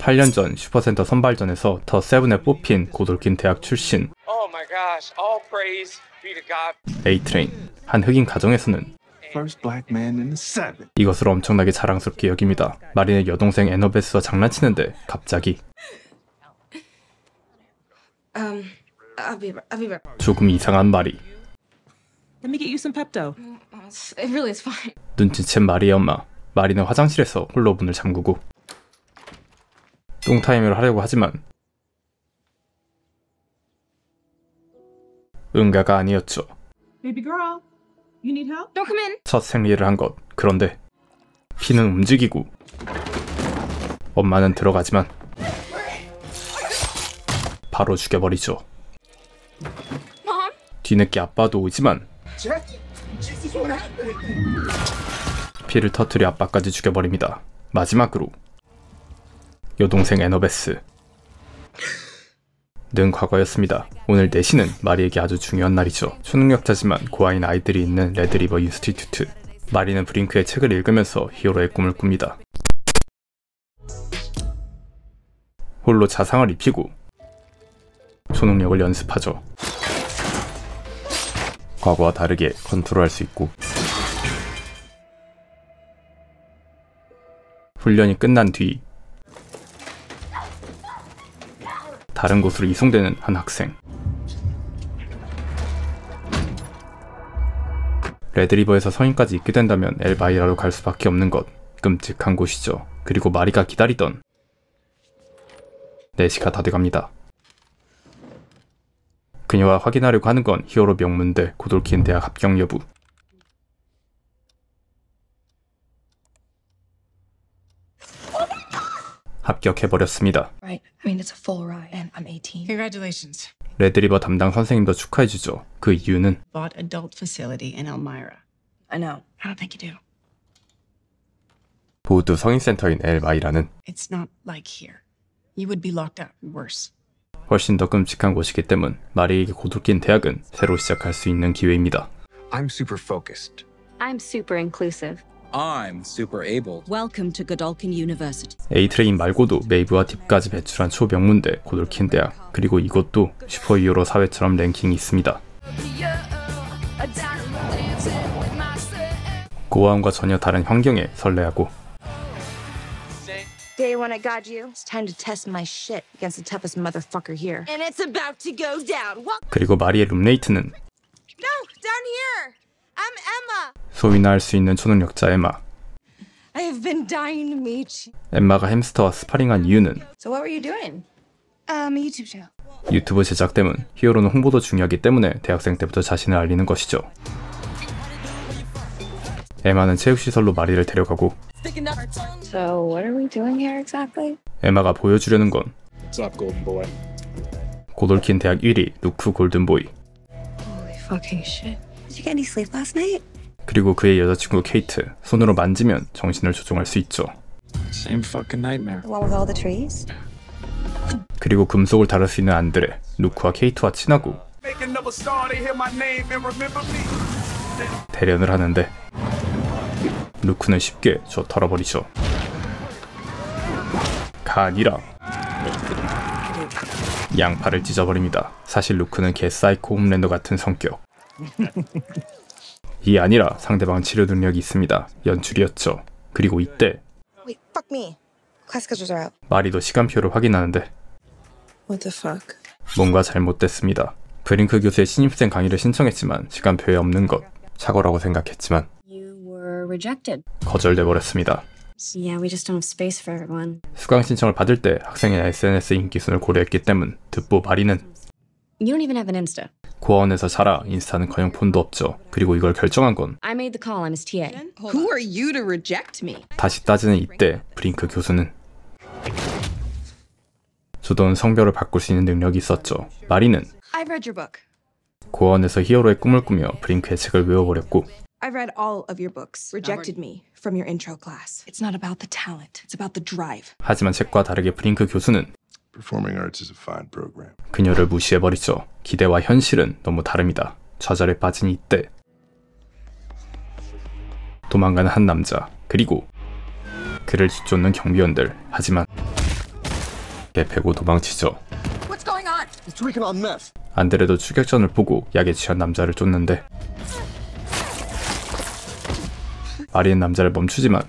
8년 전 슈퍼센터 선발전에서 더 세븐에 뽑힌 고돌킨 대학 출신 에이트레인 oh 한 흑인 가정에서는 이것으로 엄청나게 자랑스럽게 여깁니다. 마린의 여동생 에너베스와 장난치는데 갑자기 um, 조금 이상한 말이 mm, 눈치챈 마리의 엄마 마리는 화장실에서 홀로 문을 잠그고 똥타임을 하려고 하지만 응가가 아니었죠. 첫 생리를 한 것. 그런데 피는 움직이고 엄마는 들어가지만 바로 죽여버리죠. 뭐? 뒤늦게 아빠도 오지만 피를 터뜨려 아빠까지 죽여버립니다. 마지막으로 여동생 에너베스 는 과거였습니다. 오늘 4시는 마리에게 아주 중요한 날이죠. 초능력자지만 고아인 아이들이 있는 레드리버 인스티튜트. 마리는 브링크의 책을 읽으면서 히어로의 꿈을 꿉니다. 홀로 자상을 입히고 초능력을 연습하죠. 과거와 다르게 컨트롤할 수 있고 훈련이 끝난 뒤 다른 곳으로 이송되는 한 학생. 레드리버에서 성인까지 있게 된다면 엘바이라로 갈 수밖에 없는 것. 끔찍한 곳이죠. 그리고 마리가 기다리던 4시가 다 돼갑니다. 그녀와 확인하려고 하는 건 히어로 명문대 고돌킨 대학 합격 여부. 합격해버렸습니다. 레드리버 담당 선생님도 축하해주죠. 그 이유는 보드 성인센터인 엘마이라는 훨씬 더 끔찍한 곳이기 때문 마리에게 고독인 대학은 새로 시작할 수 있는 기회입니다. I'm super focused. I'm super inclusive. I'm super able. Welcome to Godolkin University. A트레인 말고도 메이브와 딥까지 배출한 초명문대 고돌킨 대학 그리고 이것도 슈퍼히어로 사회처럼 랭킹이 있습니다. 고아음과 전혀 다른 환경에 설레하고 Day when I got you, it's time to test my shit against the toughest motherfucker here. And it's about to go down. What? 그리고 마리의 룸메이트는 No, down here. I'm Emma. 소위나 할 수 있는 초능력자 에마. I've been dying to meet you. 엠마가 햄스터와 스파링한 이유는 So what were you doing? Um, a YouTube show. 유튜브 제작 때문 히어로는 홍보도 중요하기 때문에 대학생 때부터 자신을 알리는 것이죠. 에마는 체육시설로 마리를 데려가고 So what are we doing here exactly? 에마가 보여주려는 건 What's up, Golden Boy? 고돌킨 대학 1위 루크 골든보이 Holy fucking shit. 그리고 그의 여자친구 케이트, 손으로 만지면 정신을 조종할 수 있죠. 그리고 금속을 다룰 수 있는 안드레, 누크와 케이트와 친하고 대련을 하는데 누크는 쉽게 저 털어버리죠. 가 아니라 양팔을 찢어버립니다. 사실 루크는 개 사이코 홈랜더 같은 성격. 이 아니라 상대방 치료 능력이 있습니다. 연출이었죠. 그리고 이때 마리도 시간표를 확인하는데 뭔가 잘못됐습니다. 브링크 교수의 신입생 강의를 신청했지만 시간표에 없는 것 착오라고 생각했지만 거절돼 버렸습니다. 수강 신청을 받을 때 학생의 SNS 인기순을 고려했기 때문 듣보 마리는 고아원에서 자라 인스타는커녕 폰도 없죠. 그리고 이걸 결정한 건 다시 따지는 이때 브링크 교수는 주던 성별을 바꿀 수 있는 능력이 있었죠. 마리는 고아원에서 히어로의 꿈을 꾸며 브링크의 책을 외워버렸고 I've read all of your books. Rejected me from your intro class. It's not about the talent. It's about the drive. 하지만 책과 다르게 브링크 교수는 그녀를 무시해버리죠. 기대와 현실은 너무 다릅니다. 좌절에 빠진 이때 도망가는 한 남자 그리고 그를 뒤쫓는 경비원들 하지만 개패고 도망치죠. 안드레도 추격전을 보고 약에 취한 남자를 쫓는데 마리엔 남자를 멈추지만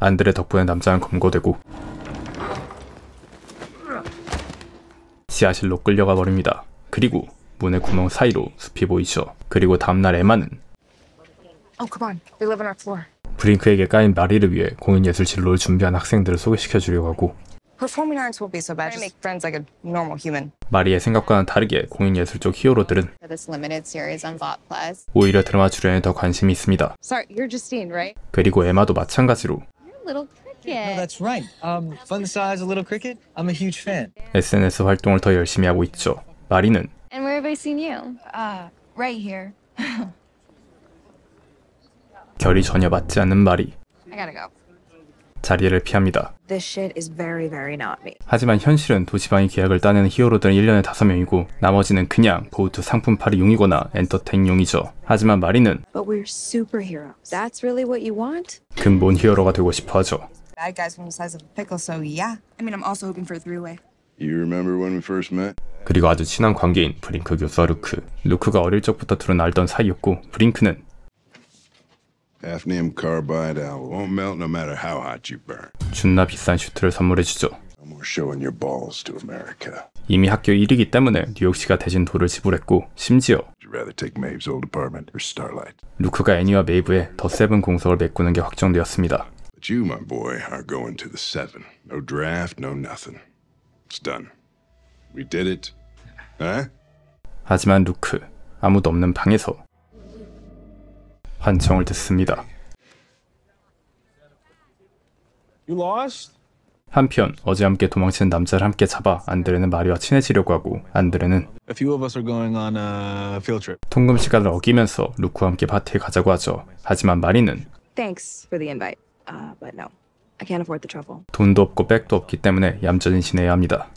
안드레 덕분에 남자는 검거되고 지하실로 끌려가 버립니다. 그리고 문의 구멍 사이로 숲이 보이죠. 그리고 다음날 에마는 oh, 브링크에게 까인 마리를 위해 공인 예술진로를 준비한 학생들을 소개시켜 주려고 하고 마리의 생각과는 다르게 공인 예술 쪽 히어로들은 오히려 드라마 출연에 더 관심이 있습니다. 그리고 에마도 마찬가지로 little cricket. No, that's right. Um, fun size, a little cricket. I'm a huge fan. SNS 활동을 더 열심히 하고 있죠. 마리는. And where have I seen you? Uh, right here. 결이 전혀 맞지 않는 마리. I gotta go. 자리를 피합니다. 하지만 현실은 도시방이 계약을 따내는 히어로들은 1년에 5명이고 나머지는 그냥 보우트 상품팔이 용이거나 엔터테인용이죠. 하지만 마리는 근본 히어로가 되고 싶어 하죠. 그리고 아주 친한 관계인 브링크 교수와 루크. 루크가 어릴 적부터 둘은 알던 사이였고 브링크는 Hafnium carbide owl won't melt no matter how hot you burn. 준나 비싼 슈트를 선물해주죠. No more showing your balls to America. 이미 학교 1위기 때문에 뉴욕시가 대신 도를 지불했고 심지어 루크가 애니와 메이브의 더 세븐 공석을 메꾸는 게 확정되었습니다. But you, my boy, are going to the seven. No draft, no nothing. It's done. We did it. Huh? 하지만 루크, 아무도 없는 방에서 환청을 듣습니다. 한편 어제 함께 도망친 남자를 함께 잡아 안드레는 마리와 친해지려고 하고 안드레는 통금 시간을 어기면서 루크와 함께 파티에 가자고 하죠. 하지만 마리는 uh, 돈도 없고 백도 없기 때문에 얌전히 지내야 합니다.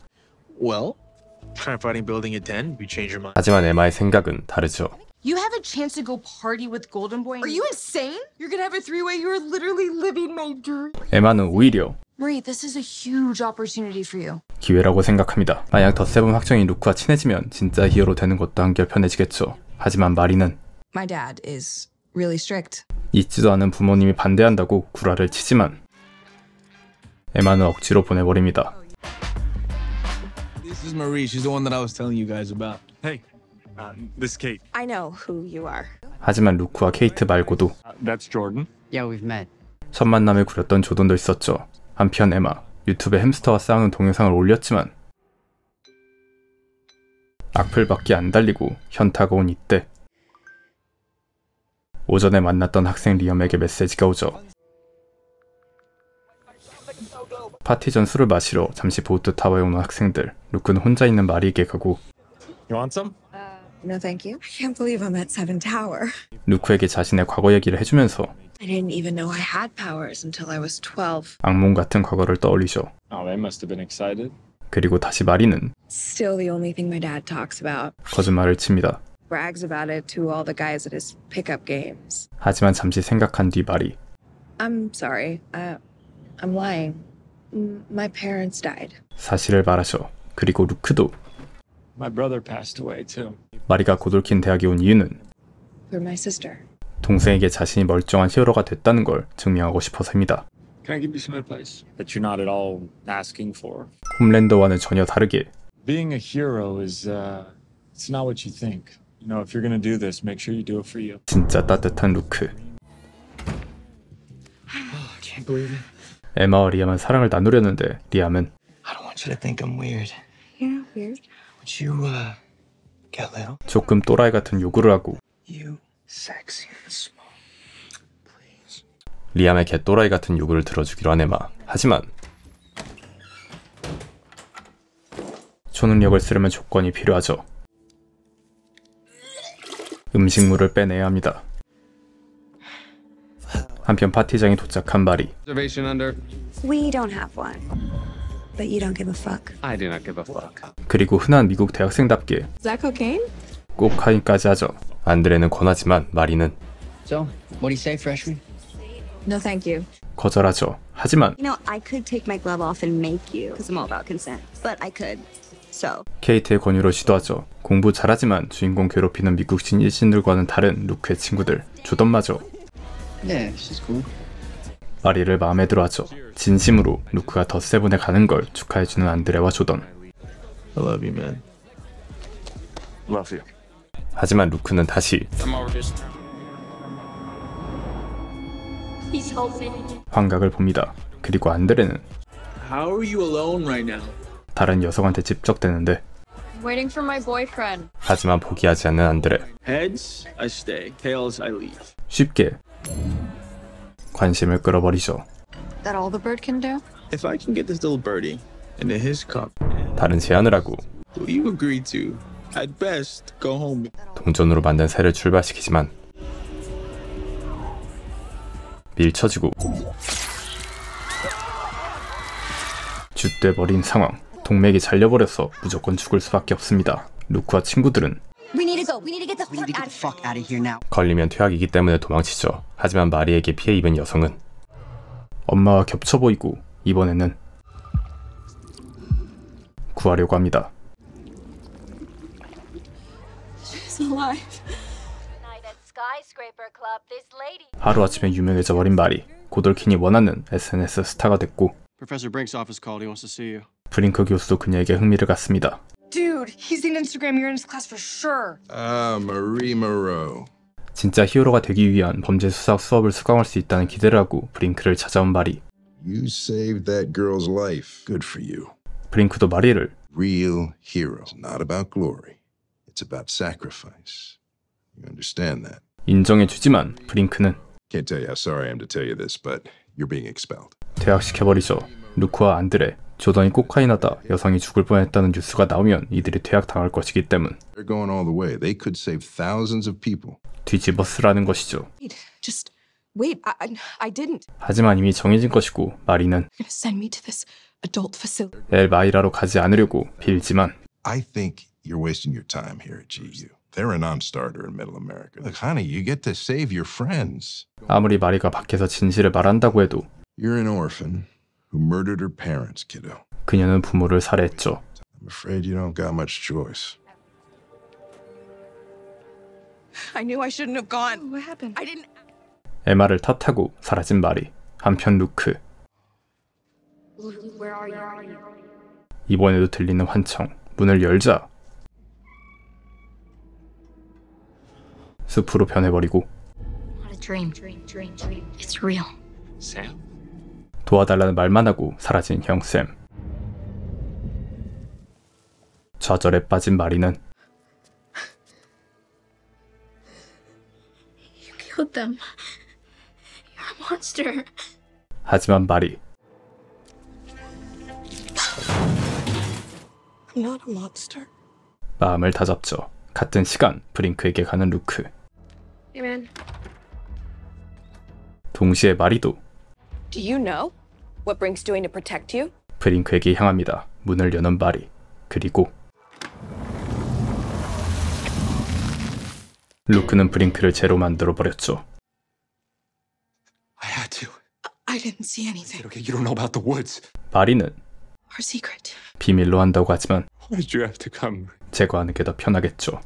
하지만 에마의 생각은 다르죠. You have a chance to go party with Golden Boy. Are you insane? You're gonna have a three-way. You're literally living my dream. 에마는 오히려 Marie, this is a huge opportunity for you. 기회라고 생각합니다. 만약 덧세븐 확정인 루크와 친해지면 진짜 히어로 되는 것도 한결 편해지겠죠. 하지만 마리는 My dad is really strict. 잊지도 않은 부모님이 반대한다고 구라를 치지만 에마는 억지로 보내버립니다. This is Marie. She's the one that I was telling you guys about. Hey, This 아, Kate. I know who you are. 하지만 루크와 케이트 말고도 아, That's Jordan. Yeah, we've met. 첫 만남을 그렸던 조던도 있었죠. 한편 에마, 유튜브에 햄스터와 싸우는 동영상을 올렸지만 악플밖에 안 달리고 현타가 온 이때 오전에 만났던 학생 리엄에게 메시지가 오죠. 파티 전 술을 마시러 잠시 보트 타워에 오는 학생들 루크는 혼자 있는 마리에게 가고 No, thank you. I can't believe I'm at Seven Tower. 루크에게 자신의 과거 얘기를 해주면서 I didn't even know I had powers until I was 12. 악몽 같은 과거를 떠올리죠. Oh, I must have been excited. 그리고 다시 마리는 Still the only thing my dad talks about. 거짓말을 칩니다. Brags about it to all the guys at his pickup games. 하지만 잠시 생각한 뒤 마리 I'm sorry. I, I'm lying. My parents died. 사실을 말하죠. 그리고 루크도 마리가 고돌킨 대학에 온 이유는 동생에게 자신이 멀쩡한 히어로가 됐다는 걸 증명하고 싶어서입니다. 홈랜더와는 전혀 다르게 진짜 따뜻한 루크. 에마와 리암은 사랑을 나누려는데 리암은 Uh, 조금 또라이 같은 요구를 하고 리암의 개또라이 같은 요구를 들어주기로 한 에마. 하지만 초능력을 쓰려면 조건이 필요하죠. 음식물을 빼내야 합니다. 한편 파티장에 도착한 마리. But you don't give a fuck. I do not give a fuck. 그리고 흔한 미국 대학생답게 Is that cocaine? 꼭 카인까지 하죠. 안드레는 권하지만 마리는 So, what do you say, freshman? No, thank you. 거절하죠. 하지만 You know, I could take my glove off and make you, because I'm all about consent. But I could. So, 케이트의 권유로 시도하죠. 공부 잘하지만 주인공 괴롭히는 미국신 일신들과는 다른 루크의 친구들 주던마저 Yeah, she's cool. 마리를 마음에 들어하죠. 진심으로 루크가 덧세븐에 가는 걸 축하해주는 안드레와 조던. 하지만 루크는 다시 환각을 봅니다. 그리고 안드레는 다른 여성한테 집적되는데 하지만 포기하지 않는 안드레 쉽게 관심을 끌어버리죠. 다른 제안을 하고 동전으로 만든 새를 출발시키지만 밀쳐지고 줏돼버린 상황 동맥이 잘려버려서 무조건 죽을 수밖에 없습니다. 루크와 친구들은 걸리면 퇴학이기 때문에 도망치죠. 하지만 마리에게 피해 입은 여성은 엄마와 겹쳐 보이고 이번에는 구하려고 합니다. 하루아침에 유명해져 버린 마리. 고돌킨이 원하는 SNS 스타가 됐고 브링크 교수도 그녀에게 흥미를 갖습니다. Dude, he's in Instagram. You're in his class for sure. Ah, Marie Moreau. 진짜 히어로가 되기 위한 범죄 수사 수업을 수강할 수 있다는 기대를 하고 브링크를 찾아온 마리. You saved that girl's life. Good for you. 브링크도 마리를 Real hero. It's not about glory. It's about sacrifice. You understand that? 인정해 주지만 브링크는 Can't tell you how sorry I am to tell you this, but you're being expelled. 퇴학시켜 버리죠. 루크와 안드레 조던이 코카인하다 여성이 죽을 뻔했다는 뉴스가 나오면 이들이 퇴학당할 것이기 때문 뒤집어 쓰라는 것이죠. Wait, I, I didn't. 하지만 이미 정해진 것이고 마리는 엘 마이라로 가지 않으려고 빌지만 I think you're wasting your time here at GU. They're a non-starter in Middle America. Look, honey, you get to save your friends. 아무리 마리가 밖에서 진실을 말한다고 해도 You're an orphan. who murdered her parents, kiddo. 그녀는 부모를 살해했죠. I'm afraid you don't got much choice. I knew I shouldn't have gone. What happened? I didn't. 에마를 탓하고 사라진 마리. 한편 루크. Where are you? 이번에도 들리는 환청. 문을 열자. 숲으로 변해버리고. What a dream, dream, dream, dream. It's real. Sam. 도와달라는 말만 하고 사라진 형쌤. 좌절에 빠진 마리는 하지만 마리 마음을 다잡죠. 같은 시간 브링크에게 가는 루크. 동시에 마리도 Do you know what Brink's doing to protect you? 브링크에게 향합니다. 문을 여는 바리. 그리고 루크는 브링크를 제로 만들어 버렸죠. I had to. I didn't see anything. Okay, you don't know about the woods. 바리는 Our secret. 비밀로 한다고 하지만 Why did you have to come? 제거하는 게 더 편하겠죠.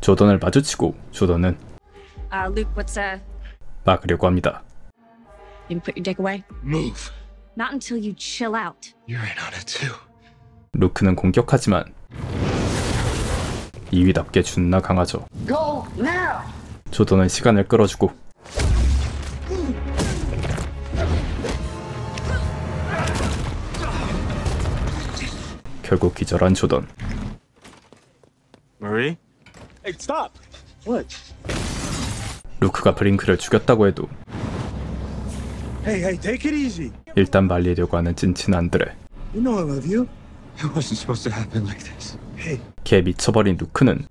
조던을 마주치고 조던은 Uh, Luke, what's uh? 막으려고 합니다. You put your dick away. Move. Not until you chill out. You're in on it too. 루크는 공격하지만 이위답게 준나 강하죠. Go now. 조던은 시간을 끌어주고 결국 기절한 조던. Marie? Hey, stop. What? 루크가 브링크를 죽였다고 해도 일단 말리려고 하는 찐친 안드레 개 미쳐버린 루크는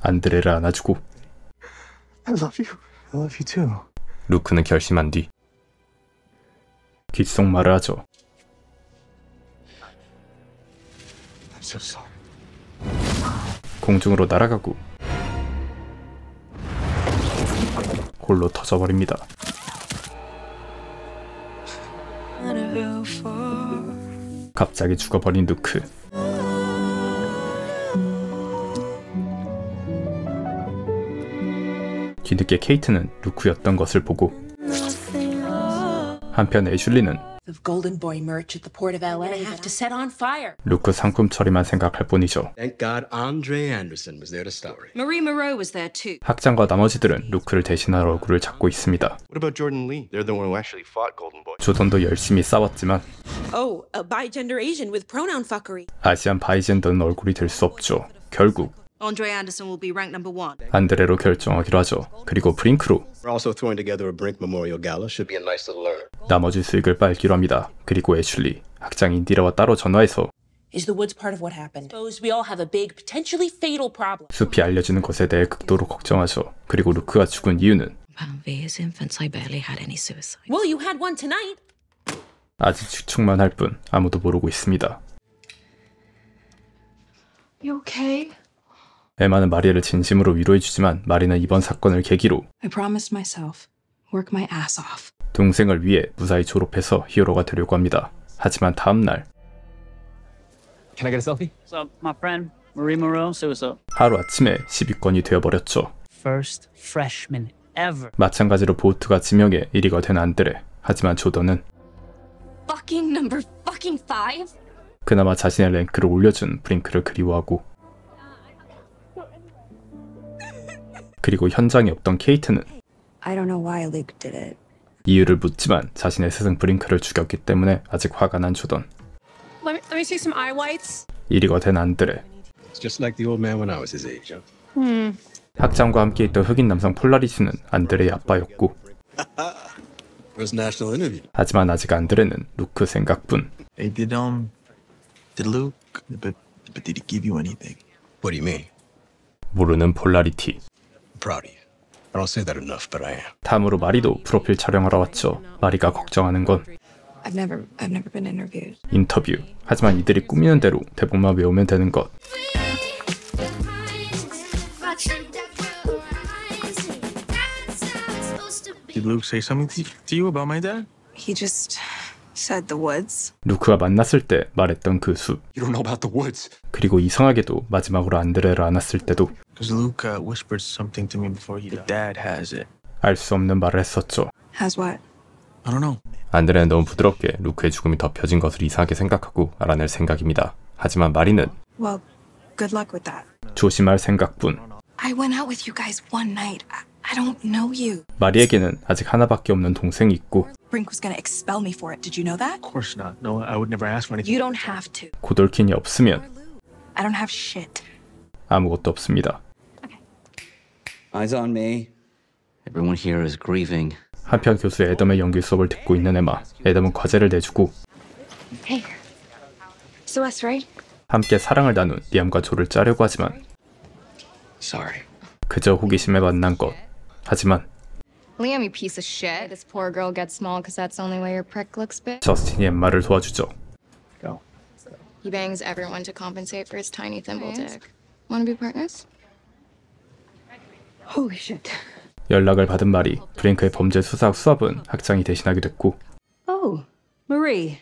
안드레를 안아주고 루크는 결심한 뒤 귓속말을 하죠 공중으로 날아가고 홀로 터져버립니다. 갑자기 죽어버린 누크. 뒤늦게 케이트는 루크였던 것을 보고 한편 애슐리는 of Golden Boy merch at the port of LA have to set on fire. 루크 상품 처리만 생각할 뿐이죠. Thank God Andre Anderson was there to stop it. Marie Moreau was there too. 학장과 나머지들은 루크를 대신할 얼굴을 찾고 있습니다. What about Jordan Lee? They're the one who actually fought Golden Boy. 조던도 열심히 싸웠지만 Oh, a bigender Asian with pronoun fuckery. 아시안 바이젠더는 얼굴이 될 수 없죠. 결국 안드레로 결정하기로 하죠. 그리고 프링크로. 나머지 수익을 빨기로 합니다. 그리고 애슐리, 학장인 디라와 따로 전화해서 숲이 알려지는 것에 대해 극도로 걱정하죠. 그리고 루크가 죽은 이유는 아직 추측만 할 뿐 아무도 모르고 있습니다. You okay? 에마는 마리를 아 진심으로 위로해주지만 마리는 이번 사건을 계기로 동생을 위해 무사히 졸업해서 히어로가 되려고 합니다. 하지만 다음 날 하루 아침에 10위권이 되어버렸죠. 마찬가지로 보트가 지명에 1위가 된 안드레. 하지만 조던은 그나마 자신의 랭크를 올려준 브링크를 그리워하고 그리고 현장에 없던 케이트는 이유를 묻지만 자신의 스승 브링크를 죽였기 때문에 아직 화가 난조던 이리가 된 안드레 hmm. 학장과 함께 있던 흑인 남성 폴라리스는 안드레의 아빠였고 하지만 아직 안드레는 루크 생각뿐 hey, did, um, did Luke, but, but did he give you anything? What do you mean? 모르는 폴라리티 다음으로 마리도 프로필 촬영하러 왔죠. 마리가 걱정하는 건 인터뷰. 하지만 이들이 꾸미는 대로 대본만 외우면 되는 것. i d l e say s o e t h i n g to you about my dad? He j u said the woods. 루크가 만났을 때 말했던 그 숲. You don't know about the woods. 그리고 이상하게도 마지막으로 안드레를 안았을 때도 Because Luca whispered something to me before he died. Dad has it. 알수 없는 말을 했었죠. Has what? I don't know. 안드레는 너무 부드럽게 루크의 죽음이 덮여진 것을 이상하게 생각하고 알아낼 생각입니다. 하지만 마리는 Well, good luck with that. 조심할 생각뿐. I went out with you guys one night. I... I don't know you. 마리에게는 아직 하나밖에 없는 동생이 있고 Brink was gonna expel me for it. Did you know that? Of course not. No, I would never ask for anything. You don't have to. 고돌킨이 없으면 I don't have shit. 아무것도 없습니다. Okay. Eyes on me. Everyone here is grieving. 한편 교수 애덤의 연기 수업을 듣고 있는 에마. 애덤은 과제를 내주고 Hey. So us, right? 함께 사랑을 나눈 리암과 조를 짜려고 하지만 Sorry. 그저 호기심에 만난 것 하지만 Liam, you piece of shit. This poor girl gets small because that's the only way your prick looks big. 저스틴이 엠마를 도와주죠. Go. He bangs everyone to compensate for his tiny thimble dick. Wanna be partners? Holy shit. 연락을 받은 마리, 브랭크의 범죄 수사 수업은 학장이 대신하기도 했고 oh, Marie.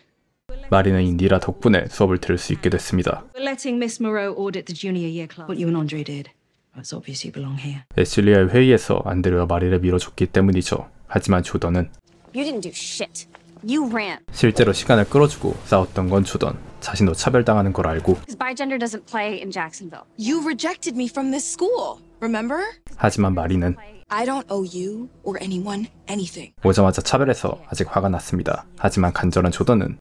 마리는 인디라 덕분에 수업을 들을 수 있게 됐습니다. We're letting Miss Moreau audit the junior year club. What you and Andre did. 에슐리의 네, 회의에서 안드레와 마리를 밀어줬기 때문이죠. 하지만 조던은 실제로 시간을 끌어주고 싸웠던 건 조던. 자신도 차별당하는 걸 알고 하지만 마리는 오자마자 차별해서 아직 화가 났습니다. 하지만 간절한 조던은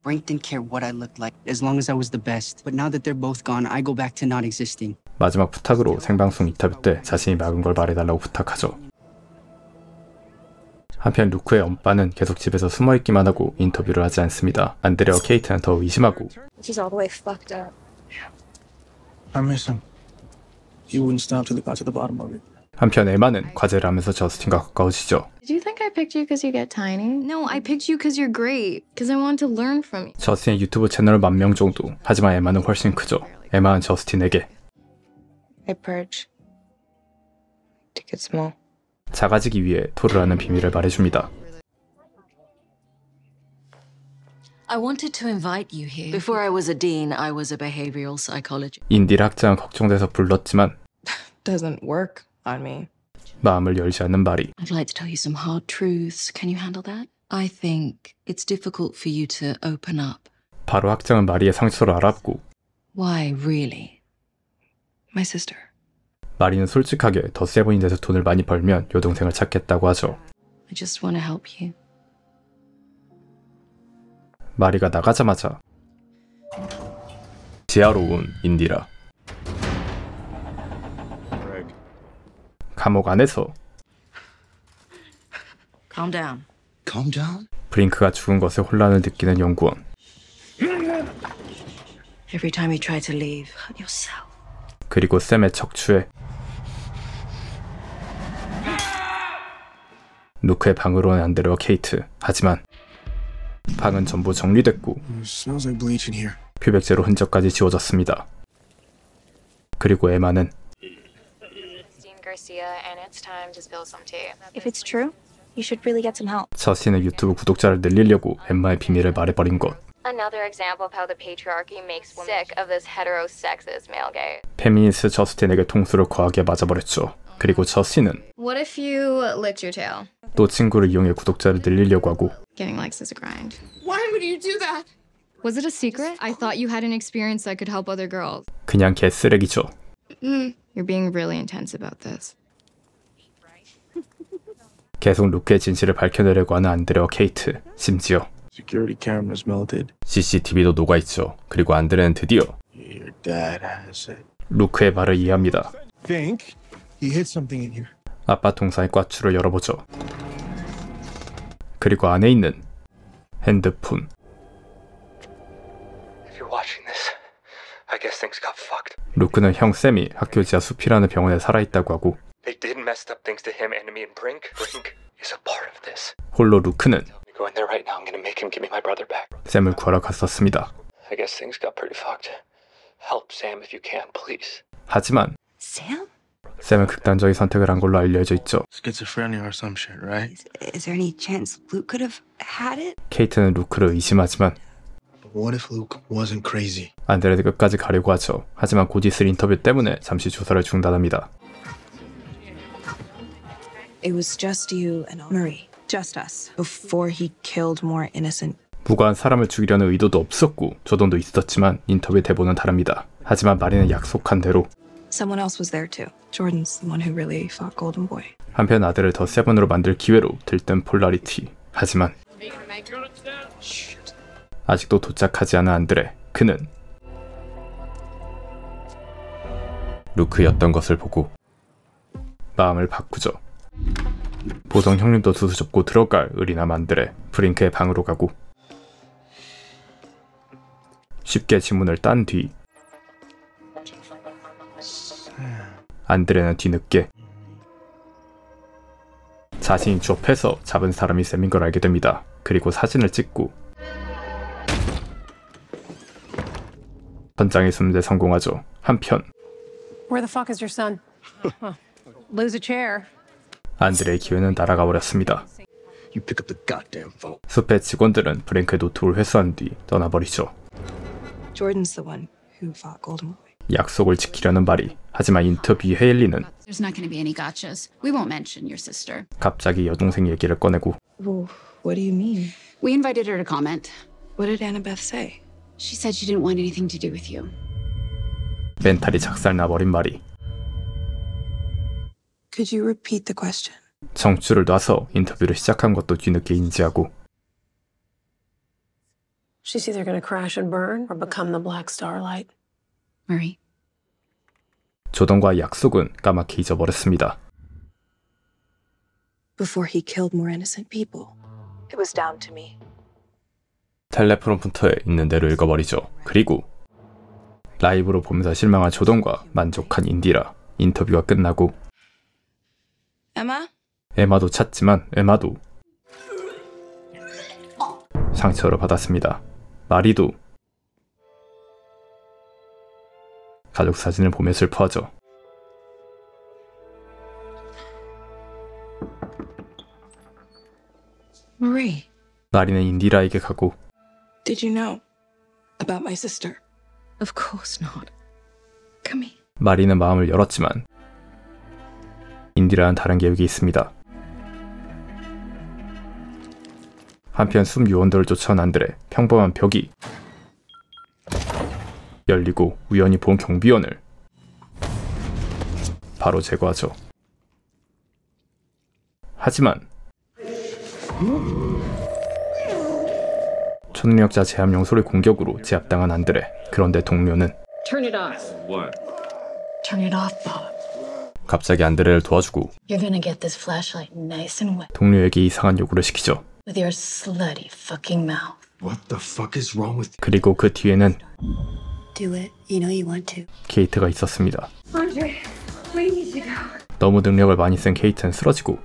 마지막 부탁으로 생방송 인터뷰 때 자신이 막은 걸 말해달라고 부탁하죠. 한편 루크의 엄빠는 계속 집에서 숨어있기만 하고 인터뷰를 하지 않습니다. 안드레와 케이트는 더 의심하고 한편 에마는 과제를 하면서 저스틴과 가까워지죠. 저스틴의 유튜브 채널 은만 명 정도. 하지만 에마는 훨씬 크죠. 에마는 저스틴에게 I purge. To get small. 작아지기 위해 토를 하는 비밀을 말해줍니다. I wanted to invite you here. Before I was a dean, I was a behavioral psychologist. 인디라 학장 걱정돼서 불렀지만 doesn't work on me. 마음을 열지 않는 말이. I'd like to tell you some hard truths. Can you handle that? I think it's difficult for you to open up. 바로 학장은 마리의 상처를 알았고. Why really? my sister. 마리는 솔직하게 더 세븐인에서 돈을 많이 벌면 여동생을 찾겠다고 하죠. I just want to help you. 마리가 나가자마자 지하로 온 인디라. 감옥 안에서 Calm down. Calm down? 브링크가 죽은 것에 혼란을 느끼는 연구원. Every time you try to leave, hurt yourself. 그리고 샘의 척추에 루크의 방으로는 안 들어 케이트. 하지만 방은 전부 정리됐고 표백제로 흔적까지 지워졌습니다. 그리고 에마는 자신의 유튜브 구독자를 늘리려고 엠마의 비밀을 말해버린 것. Another example of how the patriarchy makes sick of this heterosexist male gaze. 페미니스트 저스틴에게 통수를 과하게 맞아버렸죠. 그리고 저스틴은 What if you licked your tail? 또 친구를 이용해 구독자를 늘리려고 하고 Getting likes is a grind. Why would you do that? Was it a secret? I thought you had an experience that could help other girls. 그냥 개쓰레기죠. Mm. You're being really intense about this. 계속 루크의 진실을 밝혀내려고 하는 안드레와 케이트, 심지어 CCTV도 녹아있죠. 그리고 안드레는 드디어 루크의 말을 이해합니다. 아빠 동상의 꽈추를 열어보죠. 그리고 안에 있는 핸드폰. 루크는 형 샘이 학교 지하 숲이라는 병원에 살아있다고 하고 홀로 루크는 Go in there right now. I'm gonna make him give me my brother back. 샘을 구하러 갔었습니다. I guess things got pretty fucked. Help Sam if you can, please. 하지만 Sam? 샘은 극단적인 선택을 한 걸로 알려져 있죠. Schizophrenia or some shit, right? Is, is there any chance Luke could have had it? 케이트는 루크를 의심하지만 What if Luke wasn't crazy? 안드레드 끝까지 가려고 하죠. 하지만 곧 있을 인터뷰 때문에 잠시 조사를 중단합니다. It was just you and Marie. just us before he killed more innocent. 무관 사람을 죽이려는 의도도 없었고 조돈도 있었지만 인터뷰 대본은 다릅니다. 하지만 마리는 약속한 대로 Someone else was there too. Jordan's the one who really fought Golden Boy. 한편 아들을 더 세븐으로 만들 기회로 들뜬 폴라리티. 하지만 아직도 도착하지 않은 안드레. 그는 루크였던 것을 보고 마음을 바꾸죠. 보성 형님도 두수 접고 들어갈 을리나 만드래 브링크의 방으로 가고 쉽게 지문을 딴 뒤 안드레는 뒤늦게 자신이 주업해서 잡은 사람이 쌤인 걸 알게 됩니다. 그리고 사진을 찍고 현장에 숨는데 성공하죠. 한편 Where the fuck is your son? Lose a chair. 안드레의 기회는 날아가 버렸습니다. 숲의 직원들은 브랭크의 노트를 회수한 뒤 떠나버리죠. 약속을 지키려는 말이 하지만 인터뷰 헤일리는 갑자기 여동생 얘기를 꺼내고 well, What do you mean? We invited her to comment. What did Annabeth say? She said she didn't want anything to do with you. 멘탈이 작살나 버린 말이 Could you repeat the question? 정추를 놔서 인터뷰를 시작한 것도 뒤늦게 인지하고 She's either going to crash and burn or become the Black Starlight. Marie. 조던과 약속은 까맣게 잊어버렸습니다. Before he killed more innocent people, it was down to me. 텔레프롬프터에 있는 대로 읽어버리죠. 그리고 라이브로 보면서 실망한 조던과 만족한 인디라 인터뷰가 끝나고 e m 에마도 찾지만 에마도 상처를 받았습니다. 마리도 가족 사진을 보며 슬퍼하죠. m a 마리는 인디라에게 가고 did you know about my sister? of course not. Come here. 마리는 마음을 열었지만 인디라는 다른 계획이 있습니다. 한편 숨 요원들을 쫓아온 안드 평범한 벽이 열리고 우연히 본 경비원을 바로 제거하죠. 하지만 초능력자 제압용 소리 공격으로 제압당한 안드레. 그런데 동료는 Turn it off. Turn it off, Bob. 갑자기 안드레를 도와주고 동료에게 이상한 요구를 시키죠. 그리고 그 뒤에는 you know you 케이트가 있었습니다. Andre, 너무 능력을 많이 쓴 케이트는 쓰러지고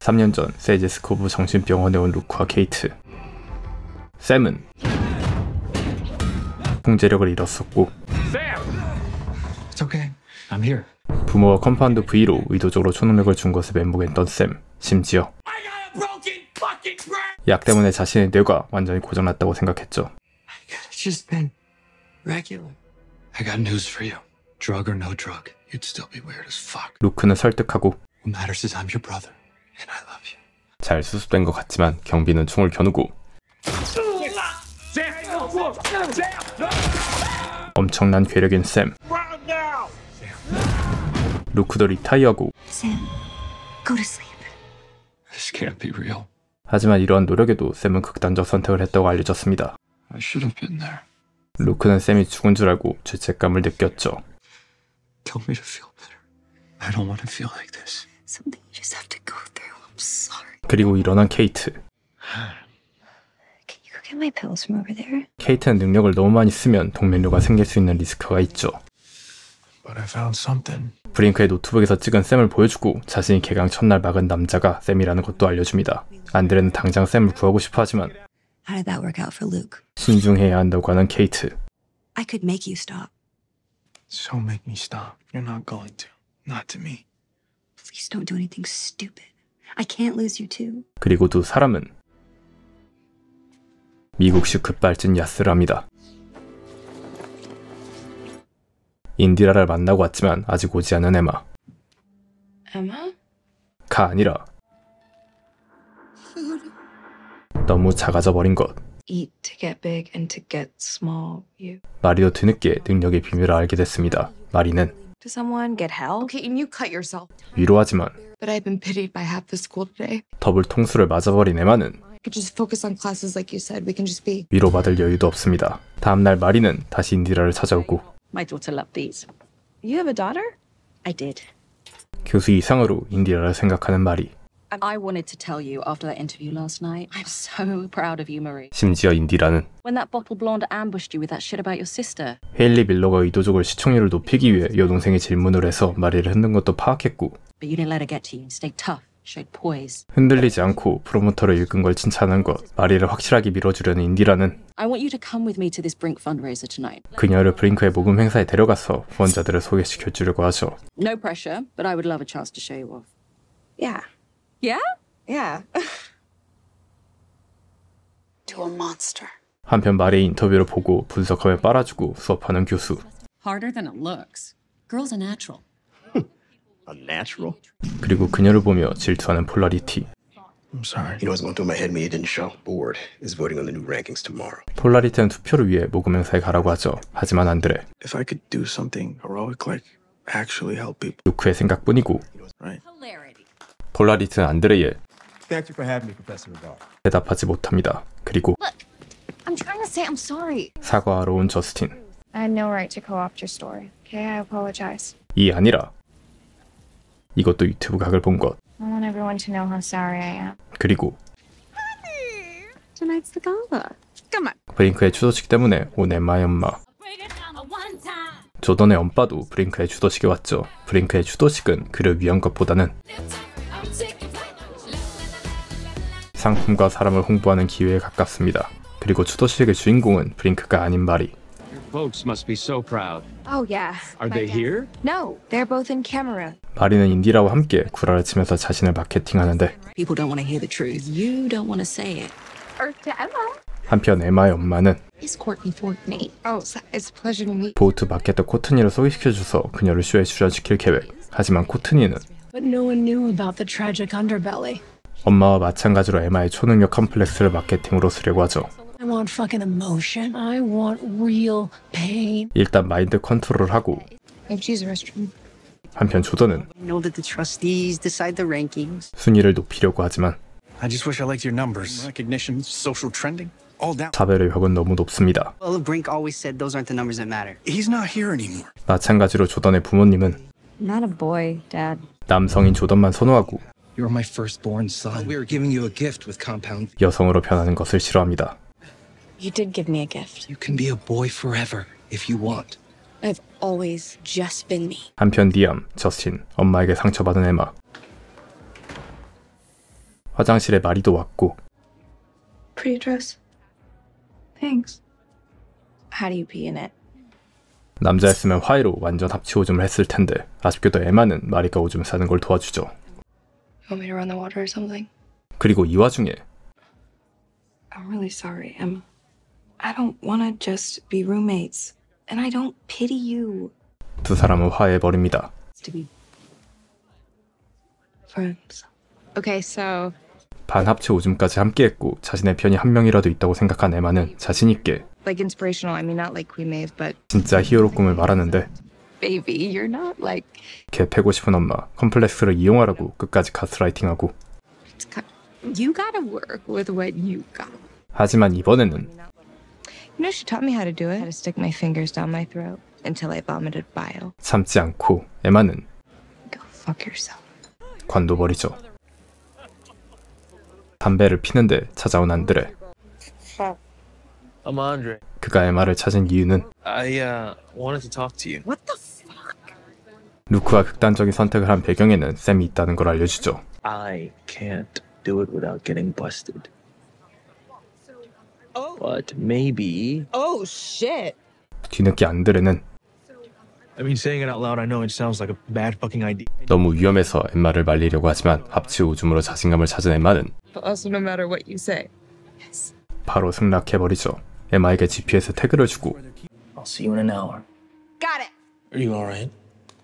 3년 전 세제스코브 정신병원에 온 루크와 케이트 샘은 통제력을 잃었었고 It's okay. I'm here. 부모와 컴파운드 V로 의도적으로 초능력을 준 것을 맹목했던 샘, 심지어 약 때문에 자신의 뇌가 완전히 고장났다고 생각했죠. 루크는 설득하고 잘 수습된 것 같지만 경비는 총을 겨누고 엄청난 괴력인 샘. 루크도 리타이어고. 하지만 이러한 노력에도 샘은 극단적 선택을 했다고 알려졌습니다. 루크는 샘이 죽은 줄 알고 죄책감을 느꼈죠. 그리고 일어난 케이트. Look at my pills from over there. 케이트는 능력을 너무 많이 쓰면 동맹료가 생길 수 있는 리스크가 있죠. But I found something. 브링크의 노트북에서 찍은 샘을 보여주고 자신이 개강 첫날 막은 남자가 샘이라는 것도 알려줍니다. 안드레는 당장 샘을 구하고 싶어 하지만 How did that work out for Luke? 신중해야 한다고 하는 케이트. I could make you stop. So make me stop. You're not going to. Not to me. Please don't do anything stupid. I can't lose you too. 그리고 두 사람은 미국식 급발진 야스랍니다. 인디라를 만나고 왔지만 아직 오지 않은 에마. 에마? 가 아니라 너무 작아져 버린 것. 마리도 뒤늦게 능력의 비밀을 알게 됐습니다. 마리는 위로하지만 더블 통수를 맞아버린 에마는 위로받을 여유도 없습니다. 다음 날 마리는 다시 인디라를 찾아오고 교수 이상으로 인디라를 생각하는 마리. I wanted to tell you after that interview last night. I'm so proud of you, Marie. 심지어 인디라는 When that bottle blonde ambushed you with that shit about your sister. 헤일리 밀러가 의도적으로 시청률을 높이기 위해 여동생의 질문을 해서 마리를 흔든 것도 파악했고. But you didn't let her get to you. Stay tough. 흔들리지 않고 프로모터를 이끈 걸 칭찬한 것, 마리를 확실하게 밀어주려는 인디라는 그녀를 브링크의 모금 행사에 데려가서 후원자들을 소개시켜 주려고 하죠. No pressure, but I would love a chance to show you off. Yeah. Yeah? Yeah. to a monster. 한편 마리의 인터뷰를 보고 분석하며 빨아주고 수업하는 교수. Harder than it looks. Girls are natural. Unnatural? 그리고 그녀를 보며 질투하는 폴라리티. I'm sorry. You know what's going through my head when you didn't show? Board is voting on the new rankings tomorrow. 폴라리티는 투표를 위해 모금 행사에 가라고 하죠. 하지만 안드레. If I could do something heroic like actually help people. 루크의 생각뿐이고. Right. 폴라리티는 안드레의 Thank you for having me, Professor Navarro. 대답하지 못합니다. 그리고 Look, I'm trying to say I'm sorry. 사과하러 온 저스틴. I had no right to co-opt your story. Okay, I apologize. 이 아니라 이것도 유튜브 각을 본 것. 그리고 브링크의 추도식 때문에 온 엠마의 엄마. 조던의 엄빠도 브링크의 추도식에 왔죠. 브링크의 추도식은 그를 위한 것보다는 상품과 사람을 홍보하는 기회에 가깝습니다. 그리고 추도식의 주인공은 브링크가 아닌 말이 Folks must be so proud. Oh yeah. Are they here? No, they're both in Cameroon. 마리는 인디라와 함께 구라를 치면서 자신을 마케팅하는데 People don't want to hear the truth. You don't want to say it. Or to Emma. 한편 에마의 엄마는 보우트 마케터 코트니를 소개시켜줘서 그녀를 쇼에 출연시킬 계획 하지만 코트니는 엄마와 마찬가지로 에마의 초능력 컴플렉스를 마케팅으로 쓰려고 하죠 일단 마인드 컨트롤하고 을 한편 조던은 순위를 높이려고 하지만 차별의 벽은 너무 높습니다. 마찬가지로 조던의 부모님은 남성인 조던만 선호하고 여성으로 변하는 것을 싫어합니다. You did give me a gift. You can be a boy forever if you want. I've always just been me. 한편 니엄, 저스틴, 엄마에게 상처받은 에마. 화장실에 마리도 왔고. Pretty dress. Thanks. How do you pee in it? 남자였으면 화해로 완전 합치 오줌을 했을 텐데 아쉽게도 에마는 마리가 오줌 싸는 걸 도와주죠. Want me to run the water or something? 그리고 이 와중에 I'm really sorry, Emma. I don't want to just be roommates. And I don't pity you. 두 사람은 화해 버립니다. To be friends. Okay, so 반합체 오줌까지 함께했고 자신의 편이 한 명이라도 있다고 생각한 에마는 자신 있게 like inspirational. I mean not like we may have, but 진짜 히어로 꿈을 말하는데 baby, you're not like 개 패고 싶은 엄마 컴플렉스를 이용하라고 끝까지 가스라이팅하고 You gotta work with what you got. 하지만 이번에는 You know, she taught me how to do it. How to stick my fingers down my throat until I vomited bile. 참지 않고 에마는 Go fuck yourself. 관둬버리죠. 담배를 피는데 찾아온 안드레. I'm Andre. 그가 에마를 찾은 이유는 I uh, wanted to talk to you. What the fuck? 루크와 극단적인 선택을 한 배경에는 샘이 있다는 걸 알려주죠. I can't do it without getting busted. But maybe. Oh shit. 뒤늦게 안드레는 I mean, saying it out loud, I know it sounds like a bad fucking idea. 너무 위험해서 엠마를 말리려고 하지만 합치 오줌으로 자신감을 찾은 엠마는 But also, no matter what you say. Yes. 바로 승낙해버리죠. 엠마에게 GPS 태그를 주고 I'll see you in an hour. Got it. Are you alright?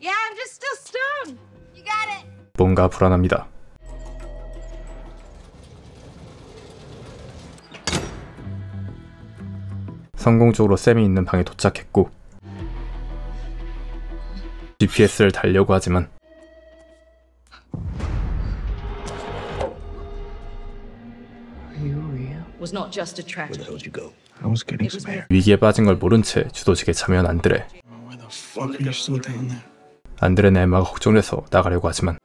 Yeah, I'm just still stoned. You got it. 뭔가 불안합니다. 성공적으로 샘이 있는 방에 도착했고 GPS를 달려고 하지만 위기에 빠진 걸 모른 채주도직에 참여한 안드레 안드레는 엠마가 걱정돼서 나가려고 하지만